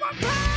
my power.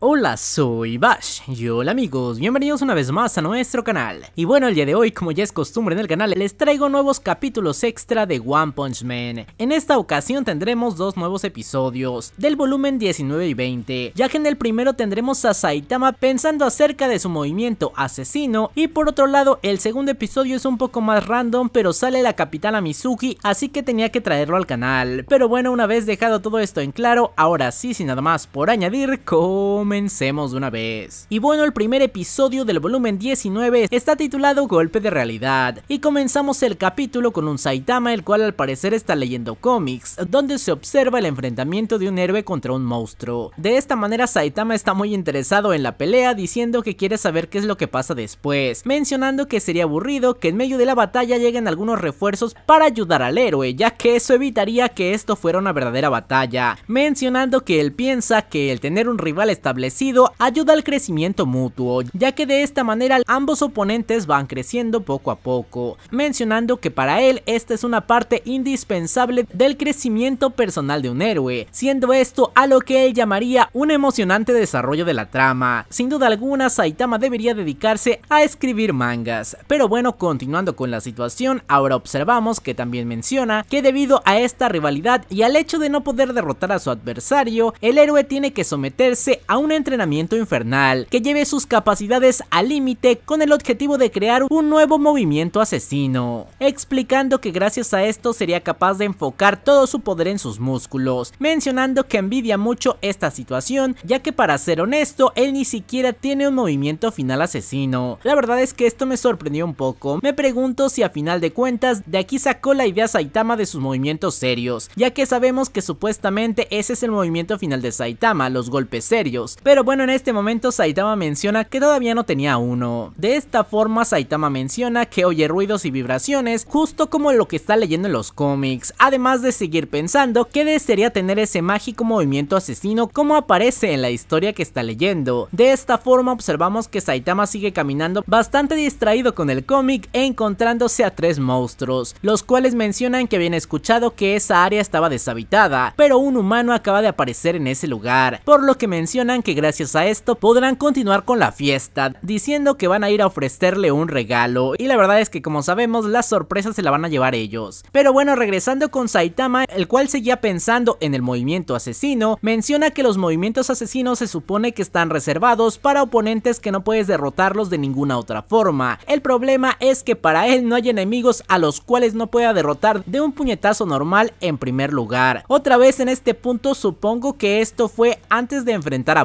Hola, soy Bash y hola amigos, bienvenidos una vez más a nuestro canal. Y bueno, el día de hoy, como ya es costumbre en el canal, les traigo nuevos capítulos extra de One Punch Man. En esta ocasión tendremos dos nuevos episodios, del volumen 19 y 20, ya que en el primero tendremos a Saitama pensando acerca de su movimiento asesino, y por otro lado, el segundo episodio es un poco más random, pero sale la capitana Mizuki, así que tenía que traerlo al canal. Pero bueno, una vez dejado todo esto en claro, ahora sí, sin nada más por añadir, con comencemos de una vez. Y bueno, el primer episodio del volumen 19 está titulado Golpe de Realidad, y comenzamos el capítulo con un Saitama el cual al parecer está leyendo cómics, donde se observa el enfrentamiento de un héroe contra un monstruo. De esta manera Saitama está muy interesado en la pelea diciendo que quiere saber qué es lo que pasa después, mencionando que sería aburrido que en medio de la batalla lleguen algunos refuerzos para ayudar al héroe, ya que eso evitaría que esto fuera una verdadera batalla, mencionando que él piensa que el tener un rival establecido establecido ayuda al crecimiento mutuo, ya que de esta manera ambos oponentes van creciendo poco a poco, mencionando que para él esta es una parte indispensable del crecimiento personal de un héroe, siendo esto a lo que él llamaría un emocionante desarrollo de la trama. Sin duda alguna, Saitama debería dedicarse a escribir mangas, pero bueno, continuando con la situación, ahora observamos que también menciona que debido a esta rivalidad y al hecho de no poder derrotar a su adversario, el héroe tiene que someterse a un un entrenamiento infernal que lleve sus capacidades al límite con el objetivo de crear un nuevo movimiento asesino, explicando que gracias a esto sería capaz de enfocar todo su poder en sus músculos, mencionando que envidia mucho esta situación, ya que para ser honesto, él ni siquiera tiene un movimiento final asesino. La verdad es que esto me sorprendió un poco, me pregunto si a final de cuentas de aquí sacó la idea Saitama de sus movimientos serios, ya que sabemos que supuestamente ese es el movimiento final de Saitama, los golpes serios, pero bueno, en este momento Saitama menciona que todavía no tenía uno. De esta forma Saitama menciona que oye ruidos y vibraciones, justo como lo que está leyendo en los cómics, además de seguir pensando que desearía tener ese mágico movimiento asesino como aparece en la historia que está leyendo. De esta forma observamos que Saitama sigue caminando bastante distraído con el cómic e encontrándose a tres monstruos, los cuales mencionan que habían escuchado que esa área estaba deshabitada, pero un humano acaba de aparecer en ese lugar, por lo que mencionan que gracias a esto podrán continuar con la fiesta, diciendo que van a ir a ofrecerle un regalo, y la verdad es que como sabemos las sorpresas se la van a llevar ellos. Pero bueno, regresando con Saitama, el cual seguía pensando en el movimiento asesino, menciona que los movimientos asesinos se supone que están reservados para oponentes que no puedes derrotarlos de ninguna otra forma. El problema es que para él no hay enemigos a los cuales no pueda derrotar de un puñetazo normal en primer lugar. Otra vez en este punto supongo que esto fue antes de enfrentar a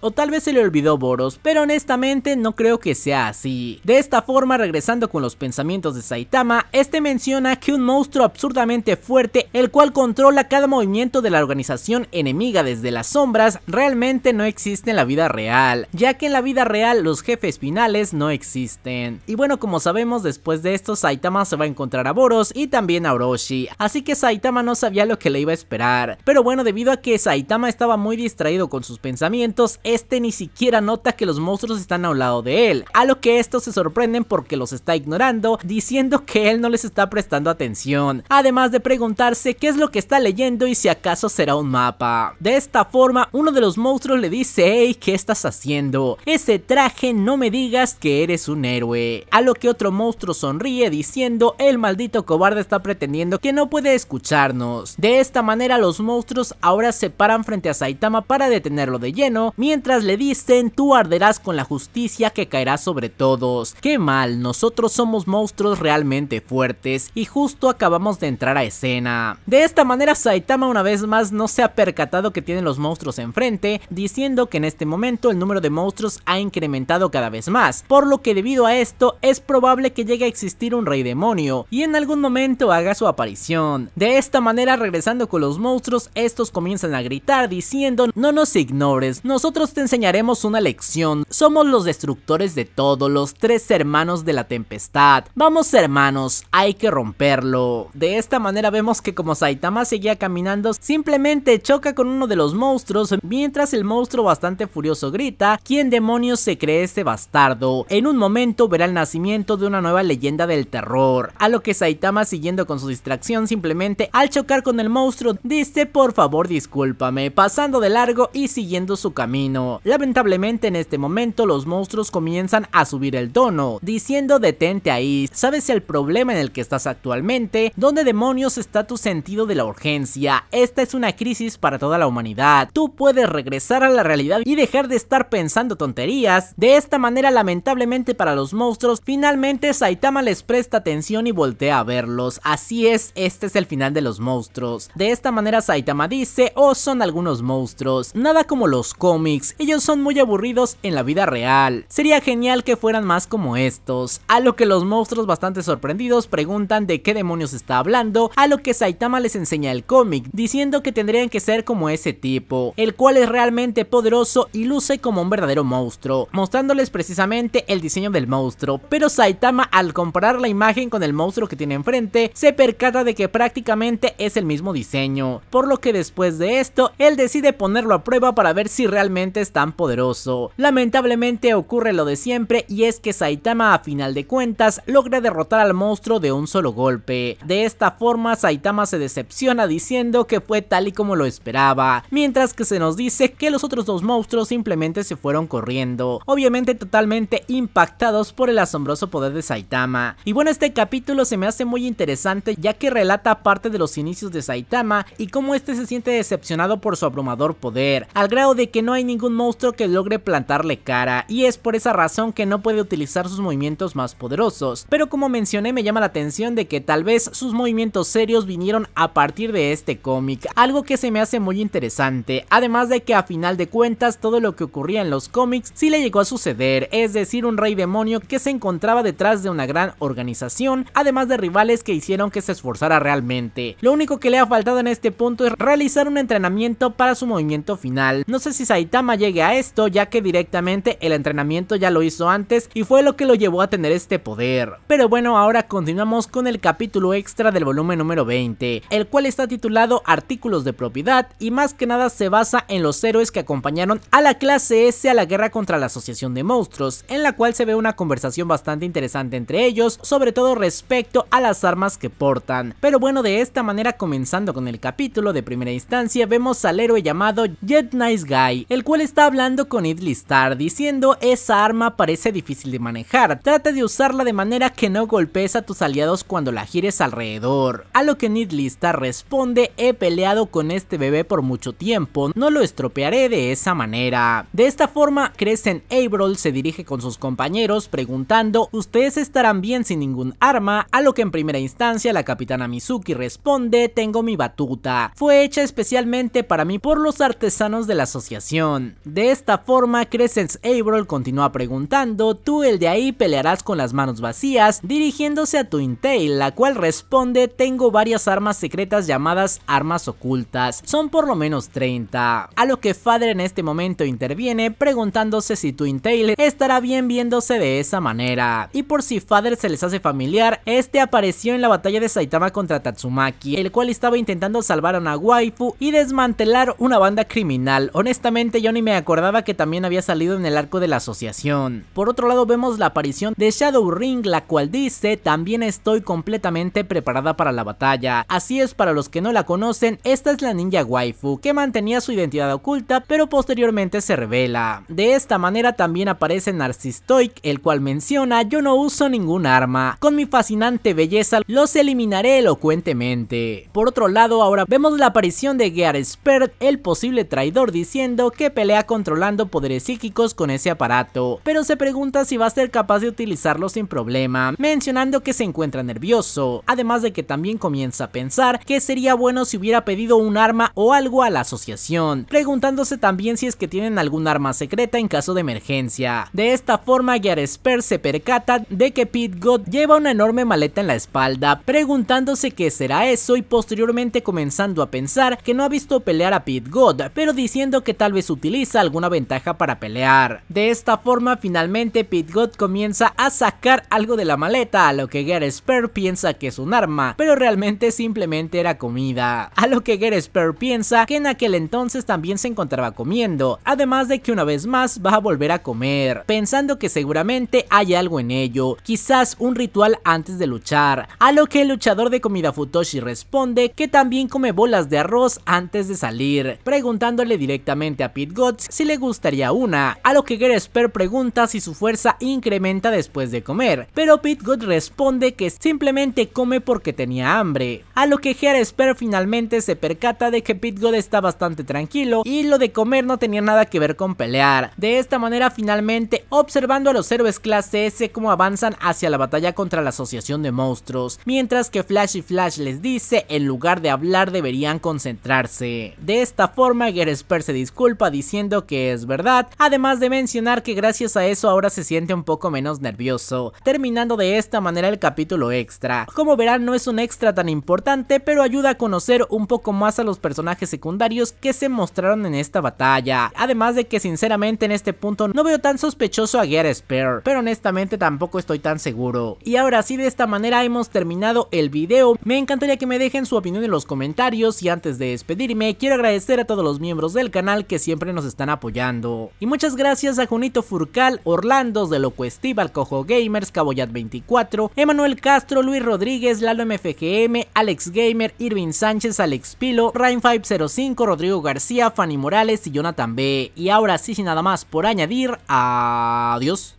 o tal vez se le olvidó Boros, pero honestamente no creo que sea así. De esta forma, regresando con los pensamientos de Saitama, este menciona que un monstruo absurdamente fuerte, el cual controla cada movimiento de la organización enemiga desde las sombras, realmente no existe en la vida real, ya que en la vida real los jefes finales no existen. Y bueno, como sabemos, después de esto Saitama se va a encontrar a Boros y también a Orochi, así que Saitama no sabía lo que le iba a esperar. Pero bueno, debido a que Saitama estaba muy distraído con sus pensamientos, este ni siquiera nota que los monstruos están a un lado de él, a lo que estos se sorprenden porque los está ignorando, diciendo que él no les está prestando atención, además de preguntarse qué es lo que está leyendo y si acaso será un mapa. De esta forma, uno de los monstruos le dice, hey, ¿qué estás haciendo? Ese traje no me digas que eres un héroe. A lo que otro monstruo sonríe diciendo, el maldito cobarde está pretendiendo que no puede escucharnos. De esta manera los monstruos ahora se paran frente a Saitama para detenerlo de lleno mientras le dicen tú arderás con la justicia que caerá sobre todos. Qué mal, nosotros somos monstruos realmente fuertes y justo acabamos de entrar a escena. De esta manera Saitama una vez más no se ha percatado que tienen los monstruos enfrente, diciendo que en este momento el número de monstruos ha incrementado cada vez más, por lo que debido a esto es probable que llegue a existir un rey demonio y en algún momento haga su aparición. De esta manera regresando con los monstruos, estos comienzan a gritar diciendo no nos ignores nosotros te enseñaremos una lección. Somos los destructores de todo, los tres hermanos de la tempestad. Vamos hermanos, hay que romperlo. De esta manera vemos que como Saitama seguía caminando, simplemente choca con uno de los monstruos, mientras el monstruo bastante furioso grita, ¿quién demonios se cree este bastardo? En un momento verá el nacimiento de una nueva leyenda del terror, a lo que Saitama siguiendo con su distracción simplemente al chocar con el monstruo dice por favor discúlpame, pasando de largo y siguiendo su su camino. Lamentablemente en este momento los monstruos comienzan a subir el tono, diciendo detente ahí, sabes el problema en el que estás actualmente, donde demonios está tu sentido de la urgencia? Esta es una crisis para toda la humanidad, tú puedes regresar a la realidad y dejar de estar pensando tonterías. De esta manera lamentablemente para los monstruos, finalmente Saitama les presta atención y voltea a verlos, así es, este es el final de los monstruos. De esta manera Saitama dice, oh son algunos monstruos, nada como los cómics, ellos son muy aburridos en la vida real. Sería genial que fueran más como estos. A lo que los monstruos bastante sorprendidos preguntan de qué demonios está hablando, a lo que Saitama les enseña el cómic, diciendo que tendrían que ser como ese tipo, el cual es realmente poderoso y luce como un verdadero monstruo, mostrándoles precisamente el diseño del monstruo, pero Saitama al comparar la imagen con el monstruo que tiene enfrente, se percata de que prácticamente es el mismo diseño, por lo que después de esto, él decide ponerlo a prueba para ver si realmente es tan poderoso. Lamentablemente ocurre lo de siempre y es que Saitama a final de cuentas logra derrotar al monstruo de un solo golpe. De esta forma Saitama se decepciona diciendo que fue tal y como lo esperaba, mientras que se nos dice que los otros dos monstruos simplemente se fueron corriendo, obviamente totalmente impactados por el asombroso poder de Saitama. Y bueno este capítulo se me hace muy interesante ya que relata parte de los inicios de Saitama y cómo este se siente decepcionado por su abrumador poder, al grado de que no hay ningún monstruo que logre plantarle cara y es por esa razón que no puede utilizar sus movimientos más poderosos, pero como mencioné me llama la atención de que tal vez sus movimientos serios vinieron a partir de este cómic, algo que se me hace muy interesante, además de que a final de cuentas todo lo que ocurría en los cómics sí le llegó a suceder, es decir un rey demonio que se encontraba detrás de una gran organización, además de rivales que hicieron que se esforzara realmente. Lo único que le ha faltado en este punto es realizar un entrenamiento para su movimiento final, no sé si Saitama llegue a esto ya que directamente el entrenamiento ya lo hizo antes y fue lo que lo llevó a tener este poder. Pero bueno, ahora continuamos con el capítulo extra del volumen número 20, el cual está titulado Artículos de propiedad y más que nada se basa en los héroes que acompañaron a la clase S a la guerra contra la Asociación de Monstruos, en la cual se ve una conversación bastante interesante entre ellos, sobre todo respecto a las armas que portan. Pero bueno, de esta manera comenzando con el capítulo de primera instancia vemos al héroe llamado Jet Nice Guy el cual está hablando con Idley diciendo esa arma parece difícil de manejar, trata de usarla de manera que no golpees a tus aliados cuando la gires alrededor. A lo que Idley Star responde he peleado con este bebé por mucho tiempo, no lo estropearé de esa manera. De esta forma Crescent Abrol se dirige con sus compañeros preguntando ustedes estarán bien sin ningún arma, a lo que en primera instancia la capitana Mizuki responde tengo mi batuta, fue hecha especialmente para mí por los artesanos de la asociación de esta forma, Crescence Abrol continúa preguntando, tú el de ahí pelearás con las manos vacías, dirigiéndose a Twin Tail la cual responde, tengo varias armas secretas llamadas armas ocultas, son por lo menos 30. A lo que Father en este momento interviene, preguntándose si Twin Tail estará bien viéndose de esa manera. Y por si Father se les hace familiar, este apareció en la batalla de Saitama contra Tatsumaki, el cual estaba intentando salvar a una waifu y desmantelar una banda criminal, honestamente yo ni me acordaba que también había salido en el arco de la asociación. Por otro lado vemos la aparición de Shadow Ring, la cual dice, también estoy completamente preparada para la batalla. Así es, para los que no la conocen, esta es la ninja waifu, que mantenía su identidad oculta, pero posteriormente se revela. De esta manera también aparece Narcistoic, el cual menciona, yo no uso ningún arma, con mi fascinante belleza los eliminaré elocuentemente. Por otro lado, ahora vemos la aparición de Gear Expert, el posible traidor, diciendo que pelea controlando poderes psíquicos con ese aparato, pero se pregunta si va a ser capaz de utilizarlo sin problema, mencionando que se encuentra nervioso, además de que también comienza a pensar que sería bueno si hubiera pedido un arma o algo a la asociación, preguntándose también si es que tienen algún arma secreta en caso de emergencia. De esta forma, Yaresper se percata de que Pit God lleva una enorme maleta en la espalda, preguntándose qué será eso y posteriormente comenzando a pensar que no ha visto pelear a Pit God, pero diciendo que tal vez utiliza alguna ventaja para pelear. De esta forma finalmente Pit God comienza a sacar algo de la maleta a lo que Gersper piensa que es un arma, pero realmente simplemente era comida. A lo que Gersper piensa que en aquel entonces también se encontraba comiendo, además de que una vez más va a volver a comer, pensando que seguramente hay algo en ello, quizás un ritual antes de luchar, a lo que el luchador de comida Futoshi responde que también come bolas de arroz antes de salir, preguntándole directamente a Pit Gods si le gustaría una, a lo que Geresper pregunta si su fuerza incrementa después de comer, pero Pit God responde que simplemente come porque tenía hambre, a lo que Geresper finalmente se percata de que Pit God está bastante tranquilo y lo de comer no tenía nada que ver con pelear. De esta manera finalmente observando a los héroes clase S cómo avanzan hacia la batalla contra la asociación de monstruos, mientras que Flash y Flash les dice en lugar de hablar deberían concentrarse. De esta forma Geresper se disculpa diciendo que es verdad, además de mencionar que gracias a eso ahora se siente un poco menos nervioso, terminando de esta manera el capítulo extra. Como verán no es un extra tan importante, pero ayuda a conocer un poco más a los personajes secundarios que se mostraron en esta batalla, además de que sinceramente en este punto no veo tan sospechoso a Gear Spear, pero honestamente tampoco estoy tan seguro. Y ahora sí de esta manera hemos terminado el video, me encantaría que me dejen su opinión en los comentarios y antes de despedirme quiero agradecer a todos los miembros del canal que que siempre nos están apoyando. Y muchas gracias a Junito Furcal, Orlandos de Locuestival, Cojo Gamers, Caboyat 24, Emanuel Castro, Luis Rodríguez, Lalo MFGM, Alex Gamer, Irving Sánchez, Alex Pilo, Rain 505, Rodrigo García, Fanny Morales y Jonathan B. Y ahora sí, sin nada más por añadir, adiós.